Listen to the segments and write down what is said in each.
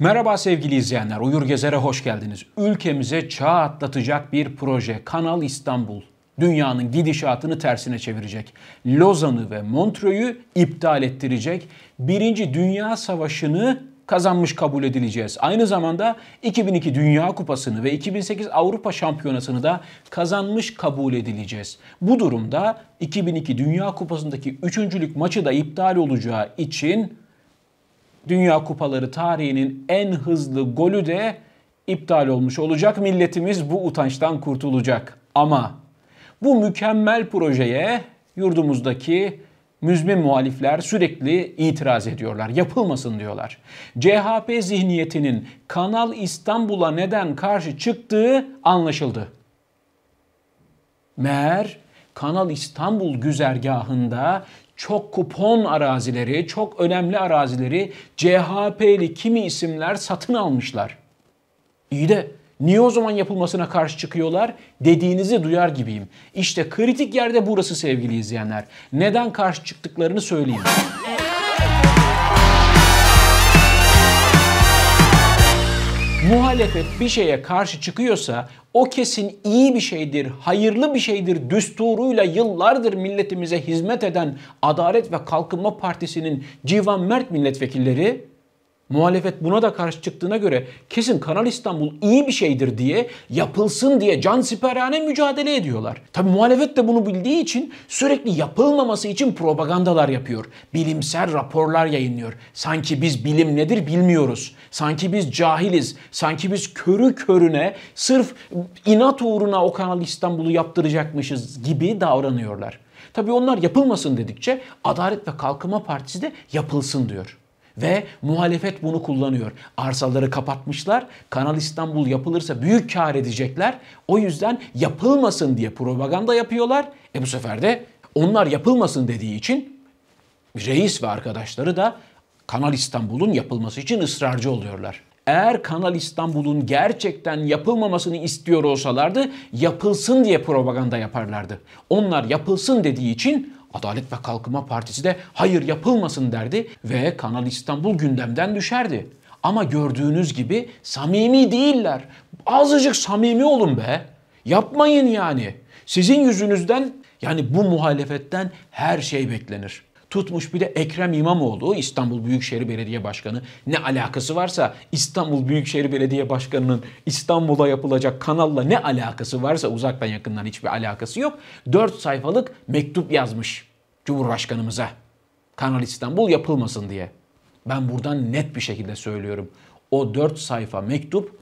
Merhaba sevgili izleyenler, Uyur Gezer'e hoş geldiniz. Ülkemize çağ atlatacak bir proje, Kanal İstanbul. Dünyanın gidişatını tersine çevirecek. Lozan'ı ve Montreux'u iptal ettirecek. Birinci Dünya Savaşı'nı kazanmış kabul edileceğiz. Aynı zamanda 2002 Dünya Kupası'nı ve 2008 Avrupa Şampiyonası'nı da kazanmış kabul edileceğiz. Bu durumda 2002 Dünya Kupası'ndaki üçüncülük maçı da iptal olacağı için Dünya Kupaları tarihinin en hızlı golü de iptal olmuş olacak. Milletimiz bu utançtan kurtulacak. Ama bu mükemmel projeye yurdumuzdaki müzmin muhalifler sürekli itiraz ediyorlar. Yapılmasın diyorlar. CHP zihniyetinin Kanal İstanbul'a neden karşı çıktığı anlaşıldı. Meğer Kanal İstanbul güzergahında çok kupon arazileri, çok önemli arazileri CHP'li kimi isimler satın almışlar. İyi de niye o zaman yapılmasına karşı çıkıyorlar? Dediğinizi duyar gibiyim. İşte kritik yerde burası sevgili izleyenler. Neden karşı çıktıklarını söyleyeyim. Ee, muhalefet bir şeye karşı çıkıyorsa o kesin iyi bir şeydir, hayırlı bir şeydir. Düsturuyla yıllardır milletimize hizmet eden Adalet ve Kalkınma Partisi'nin Civan Mert milletvekilleri muhalefet buna da karşı çıktığına göre kesin Kanal İstanbul iyi bir şeydir diye yapılsın diye can siperhane mücadele ediyorlar. Tabi muhalefet de bunu bildiği için sürekli yapılmaması için propagandalar yapıyor. Bilimsel raporlar yayınlıyor. Sanki biz bilim nedir bilmiyoruz. Sanki biz cahiliz. Sanki biz körü körüne sırf inat uğruna o Kanal İstanbul'u yaptıracakmışız gibi davranıyorlar. Tabi onlar yapılmasın dedikçe Adalet ve Kalkınma Partisi de yapılsın diyor. Ve muhalefet bunu kullanıyor. Arsaları kapatmışlar. Kanal İstanbul yapılırsa büyük kar edecekler. O yüzden yapılmasın diye propaganda yapıyorlar. E bu sefer de onlar yapılmasın dediği için reis ve arkadaşları da Kanal İstanbul'un yapılması için ısrarcı oluyorlar. Eğer Kanal İstanbul'un gerçekten yapılmamasını istiyor olsalardı yapılsın diye propaganda yaparlardı. Onlar yapılsın dediği için Adalet ve Kalkınma Partisi de hayır yapılmasın derdi ve Kanal İstanbul gündemden düşerdi. Ama gördüğünüz gibi samimi değiller. Azıcık samimi olun be. Yapmayın yani. Sizin yüzünüzden yani bu muhalefetten her şey beklenir tutmuş bir de Ekrem İmamoğlu İstanbul Büyükşehir Belediye Başkanı ne alakası varsa İstanbul Büyükşehir Belediye Başkanı'nın İstanbul'a yapılacak kanalla ne alakası varsa uzaktan yakından hiçbir alakası yok. 4 sayfalık mektup yazmış Cumhurbaşkanımıza. Kanal İstanbul yapılmasın diye. Ben buradan net bir şekilde söylüyorum. O 4 sayfa mektup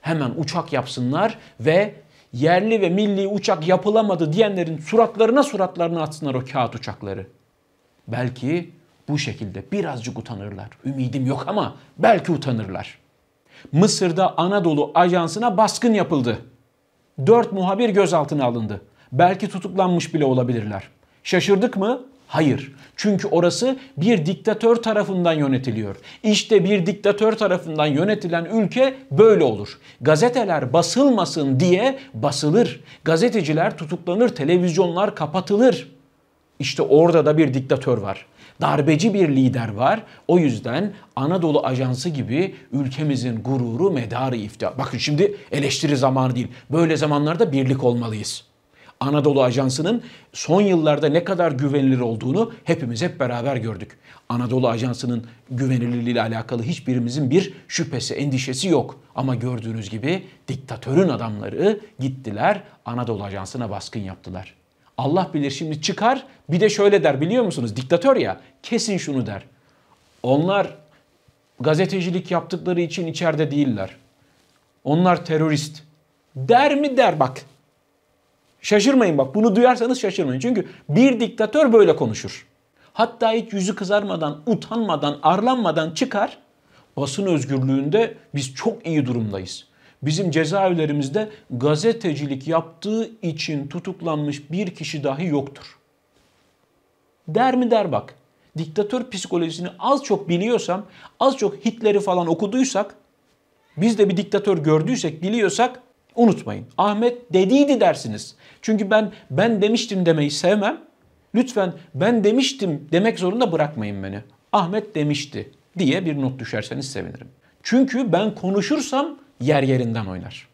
hemen uçak yapsınlar ve yerli ve milli uçak yapılamadı diyenlerin suratlarına suratlarına atsınlar o kağıt uçakları. Belki bu şekilde birazcık utanırlar. Ümidim yok ama belki utanırlar. Mısır'da Anadolu Ajansı'na baskın yapıldı. Dört muhabir gözaltına alındı. Belki tutuklanmış bile olabilirler. Şaşırdık mı? Hayır. Çünkü orası bir diktatör tarafından yönetiliyor. İşte bir diktatör tarafından yönetilen ülke böyle olur. Gazeteler basılmasın diye basılır. Gazeteciler tutuklanır, televizyonlar kapatılır. İşte orada da bir diktatör var. Darbeci bir lider var. O yüzden Anadolu Ajansı gibi ülkemizin gururu medarı iftihar. Bakın şimdi eleştiri zamanı değil. Böyle zamanlarda birlik olmalıyız. Anadolu Ajansı'nın son yıllarda ne kadar güvenilir olduğunu hepimiz hep beraber gördük. Anadolu Ajansı'nın güvenilirliği ile alakalı hiçbirimizin bir şüphesi, endişesi yok. Ama gördüğünüz gibi diktatörün adamları gittiler Anadolu Ajansı'na baskın yaptılar. Allah bilir şimdi çıkar bir de şöyle der biliyor musunuz? Diktatör ya kesin şunu der. Onlar gazetecilik yaptıkları için içeride değiller. Onlar terörist. Der mi der bak. Şaşırmayın bak bunu duyarsanız şaşırmayın. Çünkü bir diktatör böyle konuşur. Hatta hiç yüzü kızarmadan, utanmadan, arlanmadan çıkar. Basın özgürlüğünde biz çok iyi durumdayız. Bizim cezaevlerimizde gazetecilik yaptığı için tutuklanmış bir kişi dahi yoktur. Der mi der bak. Diktatör psikolojisini az çok biliyorsam, az çok Hitler'i falan okuduysak, biz de bir diktatör gördüysek, biliyorsak unutmayın. Ahmet dediydi dersiniz. Çünkü ben ben demiştim demeyi sevmem. Lütfen ben demiştim demek zorunda bırakmayın beni. Ahmet demişti diye bir not düşerseniz sevinirim. Çünkü ben konuşursam yer yerinden oynar.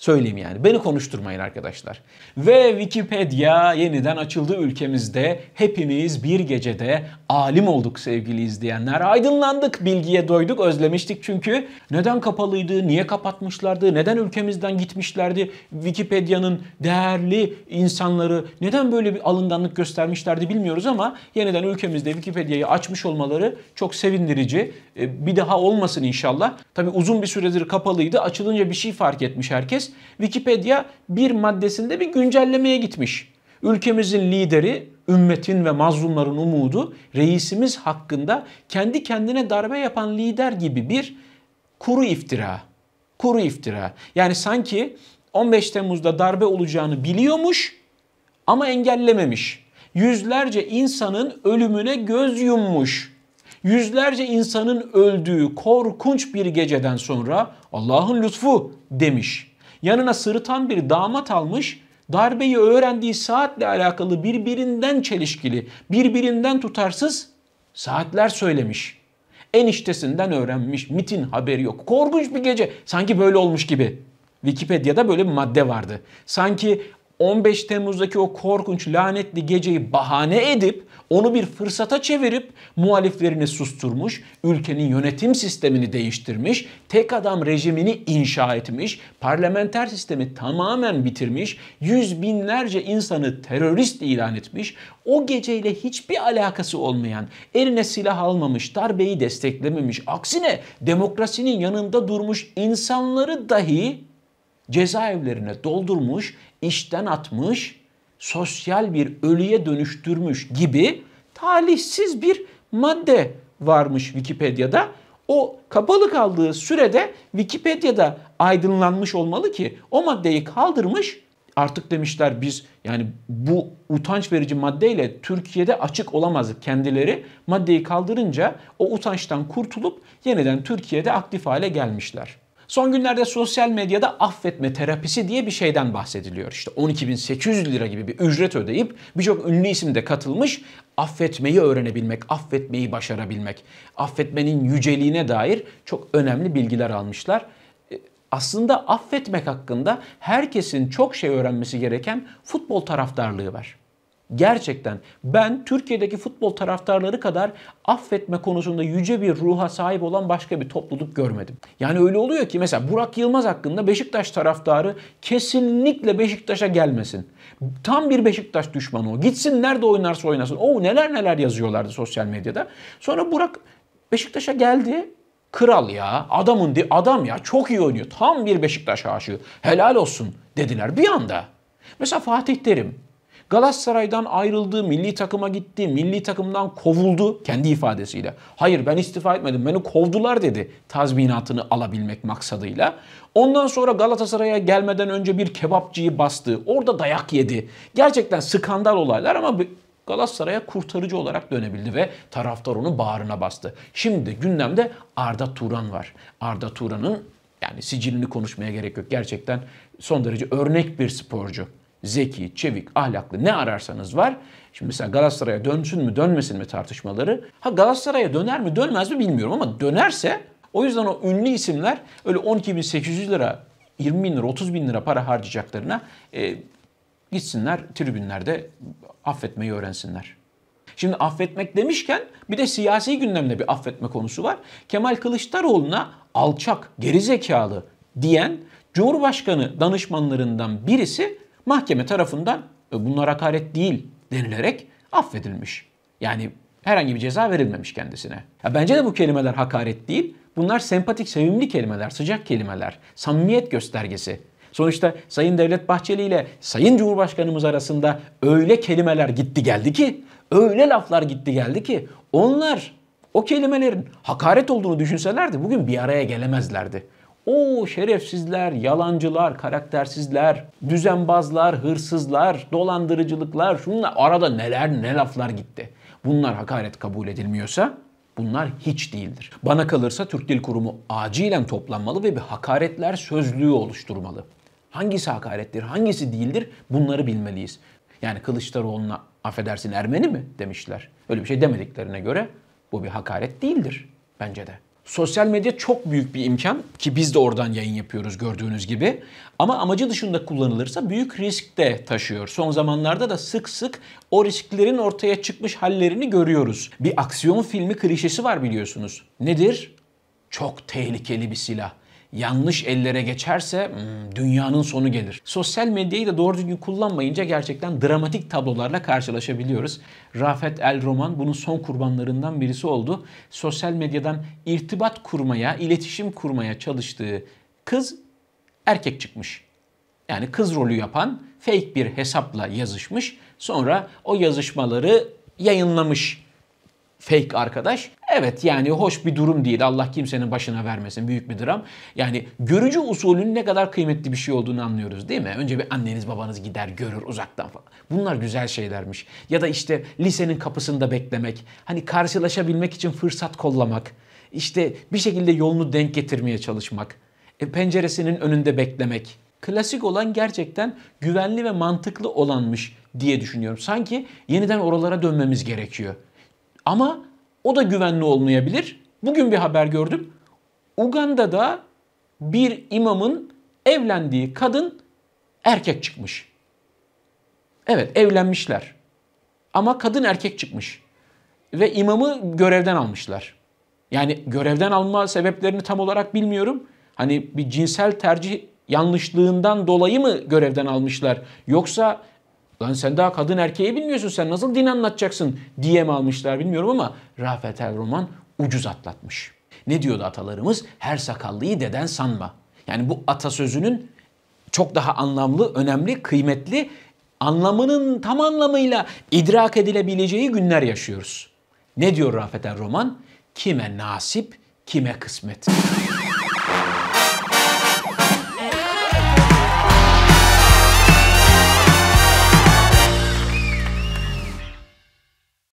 Söyleyeyim yani. Beni konuşturmayın arkadaşlar. Ve Wikipedia yeniden açıldı ülkemizde. Hepimiz bir gecede alim olduk sevgili izleyenler. Aydınlandık, bilgiye doyduk, özlemiştik çünkü. Neden kapalıydı, niye kapatmışlardı, neden ülkemizden gitmişlerdi? Wikipedia'nın değerli insanları neden böyle bir alındanlık göstermişlerdi bilmiyoruz ama yeniden ülkemizde Wikipedia'yı açmış olmaları çok sevindirici. E, bir daha olmasın inşallah. Tabi uzun bir süredir kapalıydı. Açılınca bir şey fark etmiş herkes. Wikipedia bir maddesinde bir güncellemeye gitmiş. Ülkemizin lideri, ümmetin ve mazlumların umudu reisimiz hakkında kendi kendine darbe yapan lider gibi bir kuru iftira. Kuru iftira. Yani sanki 15 Temmuz'da darbe olacağını biliyormuş ama engellememiş. Yüzlerce insanın ölümüne göz yummuş. Yüzlerce insanın öldüğü korkunç bir geceden sonra Allah'ın lütfu demiş. Yanına sırıtan bir damat almış darbeyi öğrendiği saatle alakalı birbirinden çelişkili, birbirinden tutarsız saatler söylemiş. Eniştesinden öğrenmiş. MIT'in haberi yok. Korkunç bir gece. Sanki böyle olmuş gibi. Wikipedia'da böyle bir madde vardı. Sanki 15 Temmuz'daki o korkunç lanetli geceyi bahane edip onu bir fırsata çevirip muhaliflerini susturmuş, ülkenin yönetim sistemini değiştirmiş, tek adam rejimini inşa etmiş, parlamenter sistemi tamamen bitirmiş, yüz binlerce insanı terörist ilan etmiş, o geceyle hiçbir alakası olmayan, eline silah almamış, darbeyi desteklememiş, aksine demokrasinin yanında durmuş insanları dahi cezaevlerine doldurmuş, işten atmış sosyal bir ölüye dönüştürmüş gibi talihsiz bir madde varmış Wikipedia'da. O kapalı kaldığı sürede Wikipedia'da aydınlanmış olmalı ki o maddeyi kaldırmış artık demişler biz yani bu utanç verici maddeyle Türkiye'de açık olamazdık kendileri. Maddeyi kaldırınca o utançtan kurtulup yeniden Türkiye'de aktif hale gelmişler. Son günlerde sosyal medyada affetme terapisi diye bir şeyden bahsediliyor. İşte 12.800 lira gibi bir ücret ödeyip birçok ünlü isim de katılmış affetmeyi öğrenebilmek, affetmeyi başarabilmek, affetmenin yüceliğine dair çok önemli bilgiler almışlar. E, aslında affetmek hakkında herkesin çok şey öğrenmesi gereken futbol taraftarlığı var. Gerçekten ben Türkiye'deki futbol taraftarları kadar affetme konusunda yüce bir ruha sahip olan başka bir topluluk görmedim. Yani öyle oluyor ki mesela Burak Yılmaz hakkında Beşiktaş taraftarı kesinlikle Beşiktaş'a gelmesin. Tam bir Beşiktaş düşmanı o. Gitsin nerede oynarsa oynasın. O neler neler yazıyorlardı sosyal medyada. Sonra Burak Beşiktaş'a geldi. Kral ya, adamın di adam ya çok iyi oynuyor. Tam bir Beşiktaş aşığı. Helal olsun dediler bir anda. Mesela Fatih Terim Galatasaray'dan ayrıldı, milli takıma gitti, milli takımdan kovuldu kendi ifadesiyle. Hayır ben istifa etmedim, beni kovdular dedi tazminatını alabilmek maksadıyla. Ondan sonra Galatasaray'a gelmeden önce bir kebapçıyı bastı, orada dayak yedi. Gerçekten skandal olaylar ama Galatasaray'a kurtarıcı olarak dönebildi ve taraftar onu bağrına bastı. Şimdi gündemde Arda Turan var. Arda Turan'ın yani sicilini konuşmaya gerek yok. Gerçekten son derece örnek bir sporcu zeki, çevik, ahlaklı ne ararsanız var. Şimdi mesela Galatasaray'a dönsün mü dönmesin mi tartışmaları. Ha Galatasaray'a döner mi dönmez mi bilmiyorum ama dönerse o yüzden o ünlü isimler öyle 12.800 lira, 20 bin lira, 30 bin lira para harcayacaklarına e, gitsinler tribünlerde affetmeyi öğrensinler. Şimdi affetmek demişken bir de siyasi gündemde bir affetme konusu var. Kemal Kılıçdaroğlu'na alçak, gerizekalı diyen Cumhurbaşkanı danışmanlarından birisi mahkeme tarafından e, bunlar hakaret değil denilerek affedilmiş. Yani herhangi bir ceza verilmemiş kendisine. Ya bence de bu kelimeler hakaret değil. Bunlar sempatik, sevimli kelimeler, sıcak kelimeler, samimiyet göstergesi. Sonuçta Sayın Devlet Bahçeli ile Sayın Cumhurbaşkanımız arasında öyle kelimeler gitti geldi ki, öyle laflar gitti geldi ki onlar o kelimelerin hakaret olduğunu düşünselerdi bugün bir araya gelemezlerdi. O şerefsizler, yalancılar, karaktersizler, düzenbazlar, hırsızlar, dolandırıcılıklar, şunlar arada neler ne laflar gitti. Bunlar hakaret kabul edilmiyorsa bunlar hiç değildir. Bana kalırsa Türk Dil Kurumu acilen toplanmalı ve bir hakaretler sözlüğü oluşturmalı. Hangisi hakarettir, hangisi değildir bunları bilmeliyiz. Yani Kılıçdaroğlu'na affedersin Ermeni mi demişler. Öyle bir şey demediklerine göre bu bir hakaret değildir bence de. Sosyal medya çok büyük bir imkan ki biz de oradan yayın yapıyoruz gördüğünüz gibi. Ama amacı dışında kullanılırsa büyük risk de taşıyor. Son zamanlarda da sık sık o risklerin ortaya çıkmış hallerini görüyoruz. Bir aksiyon filmi klişesi var biliyorsunuz. Nedir? Çok tehlikeli bir silah yanlış ellere geçerse hmm, dünyanın sonu gelir. Sosyal medyayı da doğru düzgün kullanmayınca gerçekten dramatik tablolarla karşılaşabiliyoruz. Rafet El Roman bunun son kurbanlarından birisi oldu. Sosyal medyadan irtibat kurmaya, iletişim kurmaya çalıştığı kız erkek çıkmış. Yani kız rolü yapan fake bir hesapla yazışmış. Sonra o yazışmaları yayınlamış fake arkadaş Evet yani hoş bir durum değil. Allah kimsenin başına vermesin. Büyük bir dram. Yani görücü usulünün ne kadar kıymetli bir şey olduğunu anlıyoruz değil mi? Önce bir anneniz babanız gider görür uzaktan falan. Bunlar güzel şeylermiş. Ya da işte lisenin kapısında beklemek. Hani karşılaşabilmek için fırsat kollamak. İşte bir şekilde yolunu denk getirmeye çalışmak. E, penceresinin önünde beklemek. Klasik olan gerçekten güvenli ve mantıklı olanmış diye düşünüyorum. Sanki yeniden oralara dönmemiz gerekiyor. Ama o da güvenli olmayabilir. Bugün bir haber gördüm. Uganda'da bir imamın evlendiği kadın erkek çıkmış. Evet evlenmişler. Ama kadın erkek çıkmış. Ve imamı görevden almışlar. Yani görevden alma sebeplerini tam olarak bilmiyorum. Hani bir cinsel tercih yanlışlığından dolayı mı görevden almışlar? Yoksa Lan sen daha kadın erkeği bilmiyorsun sen nasıl din anlatacaksın diye mi almışlar bilmiyorum ama Rafet el Roman ucuz atlatmış. Ne diyordu atalarımız? Her sakallıyı deden sanma. Yani bu atasözünün çok daha anlamlı, önemli, kıymetli anlamının tam anlamıyla idrak edilebileceği günler yaşıyoruz. Ne diyor Rafet el Roman? Kime nasip, kime kısmet.